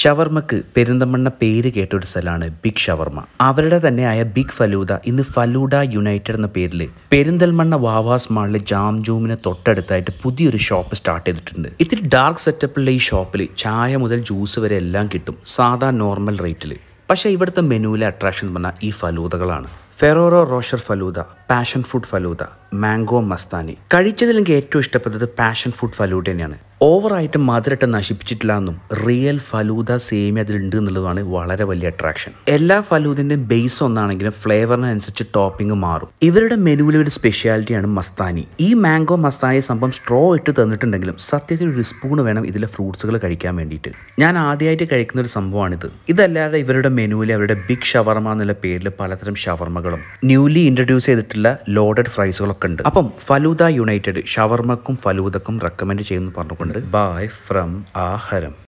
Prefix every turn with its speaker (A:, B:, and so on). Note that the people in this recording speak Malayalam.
A: ഷവർമ്മക്ക് പെരിന്തമണ്ണ പേര് കേട്ടൊരു സ്ഥലമാണ് ബിഗ് ഷവർമ്മ അവരുടെ തന്നെയായ ബിഗ് ഫലൂദ ഇന്ന് ഫലൂഡ യുണൈറ്റഡ് എന്ന പേരിൽ പെരിന്തൽമണ്ണ വാവാസ് മാളിലെ ജാം ജൂമിനെ തൊട്ടടുത്തായിട്ട് പുതിയൊരു ഷോപ്പ് സ്റ്റാർട്ട് ചെയ്തിട്ടുണ്ട് ഇത്തിരി ഡാർക്ക് സെറ്റപ്പുള്ള ഈ ഷോപ്പിൽ ചായ മുതൽ ജ്യൂസ് വരെ എല്ലാം കിട്ടും സാധാ നോർമൽ റേറ്റിൽ പക്ഷേ ഇവിടുത്തെ മെനുവിലെ അട്രാക്ഷൻ എന്ന് പറഞ്ഞാൽ ഈ ഫലൂദകളാണ് Ferrero Rocher falooda passion food falooda mango mastani കഴിച്ചതിൽ എനിക്ക് ഏറ്റവും ഇഷ്ടപ്പെട്ടത് പാഷൻ ഫുഡ് ഫലൂദ തന്നെയാണ് ഓവറായിട്ട് മധുരട്ട് നശിപ്പിച്ചിട്ടില്ല എന്നും റിയൽ ഫലൂദ സേമി അതിലുണ്ട് എന്നുള്ളതാണ് വളരെ വലിയ അട്രാക്ഷൻ എല്ലാ ഫലൂദിന്റെയും ബേസ് ഒന്നാണെങ്കിലും ഫ്ലേവറിനനുസരിച്ച് ടോപ്പിംഗ് മാറും ഇവരുടെ മെനുവിലെ ഒരു സ്പെഷ്യാലിറ്റിയാണ് മസ്താനി ഈ മാംഗോ മസ്താനി സംഭവം സ്ട്രോ ഇട്ട് തന്നിട്ടുണ്ടെങ്കിലും സത്യത്തിൽ ഒരു സ്പൂൺ വേണം ഇതിലെ ഫ്രൂട്ട്സുകൾ കഴിക്കാൻ വേണ്ടിയിട്ട് ഞാൻ ആദ്യമായിട്ട് കഴിക്കുന്ന ഒരു സംഭവമാണിത് ഇതല്ലാതെ ഇവരുടെ മെനുവിലെ അവരുടെ ബിഗ് ഷവർമ എന്നുള്ള പേരിൽ പലതരം ഷവർമകൾ ഷവർമകളും ന്യൂലി ഇൻട്രൊഡ്യൂസ് ചെയ്തിട്ടുള്ള ലോഡഡ് ഫ്രൈസുകളൊക്കെ ഉണ്ട് അപ്പം ഫലൂദ യുണൈറ്റഡ് ഷവർമക്കും ഫലൂദക്കും റെക്കമെൻഡ് ചെയ്യുന്നു പറഞ്ഞുകൊണ്ട് ബൈ ഫ്രം ആഹരം